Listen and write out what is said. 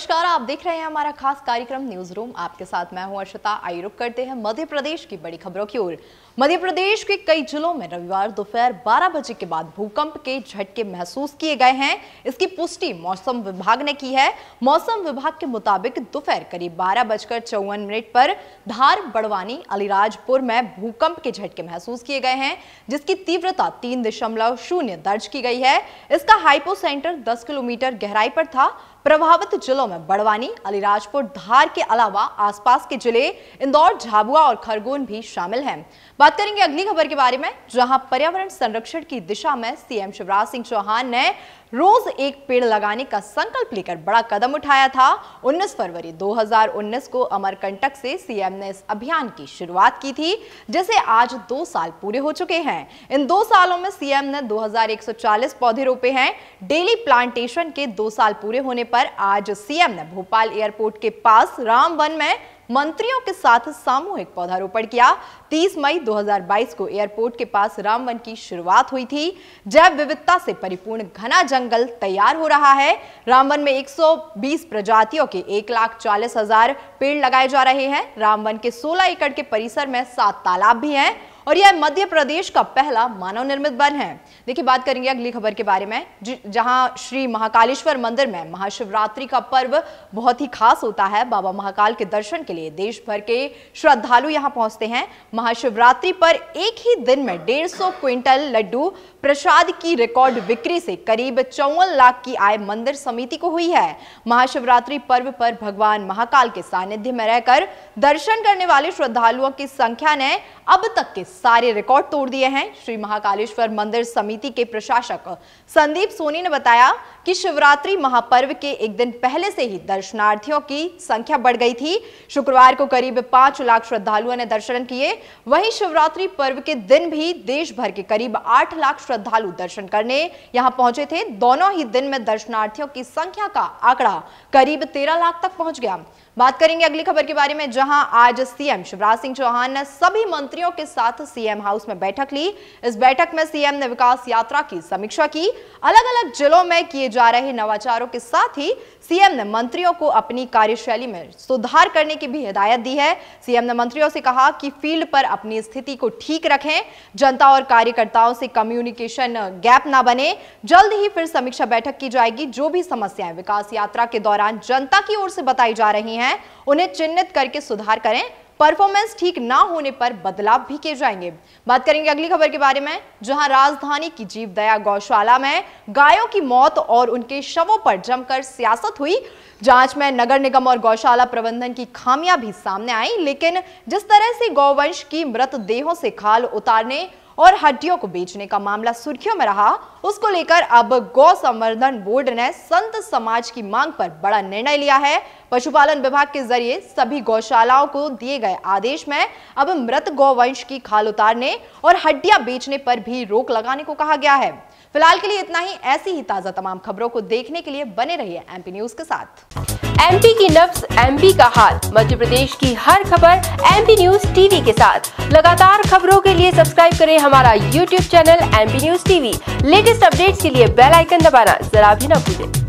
नमस्कार आप देख रहे हैं हमारा खास कार्यक्रम न्यूज रूम आपके साथ मैं हूं अर्षिता आई रुक करते हैं मध्य प्रदेश की बड़ी खबरों की ओर मध्य प्रदेश के कई जिलों में रविवार दोपहर 12 बजे के बाद भूकंप के झटके महसूस किए गए हैं इसकी पुष्टि मौसम विभाग ने की है मौसम विभाग के मुताबिक दोपहर करीब बारह बजकर चौवन मिनट पर धार बड़वानी अलीराजपुर में भूकंप के झटके महसूस किए गए हैं जिसकी तीव्रता तीन दर्ज की गई है इसका हाइपो सेंटर किलोमीटर गहराई पर था प्रभावित जिलों में बड़वानी अलीराजपुर धार के अलावा आसपास के जिले इंदौर झाबुआ और खरगोन भी शामिल हैं। बात करेंगे अगली खबर के बारे में जहां पर्यावरण संरक्षण की दिशा में सीएम शिवराज सिंह चौहान ने रोज एक पेड़ लगाने का संकल्प लेकर बड़ा कदम उठाया था 19 फरवरी 2019 को अमरकंटक से सीएम ने इस अभियान की शुरुआत की थी जिसे आज दो साल पूरे हो चुके हैं इन दो सालों में सीएम ने 2140 पौधे रोपे हैं डेली प्लांटेशन के दो साल पूरे होने पर आज सीएम ने भोपाल एयरपोर्ट के पास रामवन में मंत्रियों के साथ सामूहिक पौधारोपण किया 30 मई 2022 को एयरपोर्ट के पास रामवन की शुरुआत हुई थी जैव विविधता से परिपूर्ण घना जंगल तैयार हो रहा है रामवन में 120 प्रजातियों के एक लाख चालीस हजार पेड़ लगाए जा रहे हैं रामवन के 16 एकड़ के परिसर में सात तालाब भी हैं और यह मध्य प्रदेश का पहला मानव निर्मित वन है देखिए बात करेंगे अगली खबर के बारे में जहां श्री महाकालेश्वर मंदिर में महाशिवरात्रि का पर्व बहुत ही खास होता है बाबा महाकाल के दर्शन के लिए देश भर के श्रद्धालु यहां पहुंचते हैं महाशिवरात्रि पर एक ही दिन में डेढ़ सौ क्विंटल लड्डू प्रसाद की रिकॉर्ड बिक्री से करीब चौवन लाख की आय मंदिर समिति को हुई है महाशिवरात्रि पर्व पर भगवान महाकाल के सानिध्य में रहकर दर्शन करने वाले श्रद्धालुओं की संख्या ने अब तक के सारे रिकॉर्ड तोड़ दिए हैं श्री महाकालेश्वर मंदिर समिति के प्रशासक संदीप सोनी ने बताया कि शिवरात्रि महापर्व के एक दिन पहले से ही दर्शनार्थियों की संख्या बढ़ गई थी शुक्रवार को करीब पांच लाख श्रद्धालुओं ने दर्शन किए वहीं शिवरात्रि पर्व के दिन भी देश भर के करीब आठ लाख श्रद्धालु दर्शन करने यहां पहुंचे थे दोनों ही दिन में दर्शनार्थियों की संख्या का आंकड़ा करीब तेरह लाख तक पहुंच गया बात करेंगे अगली खबर के बारे में जहां आज सीएम शिवराज सिंह चौहान ने सभी मंत्रियों के साथ सीएम हाउस में बैठक ली इस बैठक में सीएम ने विकास यात्रा की समीक्षा की अलग अलग जिलों में किए जा जा रहे नवाचारों के साथ ही सीएम ने मंत्रियों को अपनी कार्यशैली में सुधार करने की भी हिदायत दी है सीएम ने मंत्रियों से कहा कि फील्ड पर अपनी स्थिति को ठीक रखें जनता और कार्यकर्ताओं से कम्युनिकेशन गैप ना बने जल्द ही फिर समीक्षा बैठक की जाएगी जो भी समस्याएं विकास यात्रा के दौरान जनता की ओर से बताई जा रही हैं उन्हें चिन्हित करके सुधार करें परफॉर्मेंस ठीक ना होने पर बदलाव भी किए जाएंगे बात करेंगे अगली खबर के बारे में जहां राजधानी की जीव दया गौशाला में गायों की मौत और उनके शवों पर जमकर सियासत हुई जांच में नगर निगम और गौशाला प्रबंधन की खामियां भी सामने आई लेकिन जिस तरह से गौवंश की मृत देहों से खाल उतारने और हड्डियों को बेचने का मामला सुर्खियों में रहा उसको लेकर अब गौ संवर्धन बोर्ड ने संत समाज की मांग पर बड़ा निर्णय लिया है पशुपालन विभाग के जरिए सभी गौशालाओं को दिए गए आदेश में अब मृत गौवंश की खाल उतारने और हड्डियां बेचने पर भी रोक लगाने को कहा गया है फिलहाल के लिए इतना ही ऐसी ही ताजा तमाम खबरों को देखने के लिए बने रहिए एमपी न्यूज के साथ एमपी की नब्स एमपी का हाल मध्य प्रदेश की हर खबर एमपी न्यूज टीवी के साथ लगातार खबरों के लिए सब्सक्राइब करें हमारा YouTube channel MP news TV latest updates के लिए बेल आइकन दबाना जरा भी ना भूलें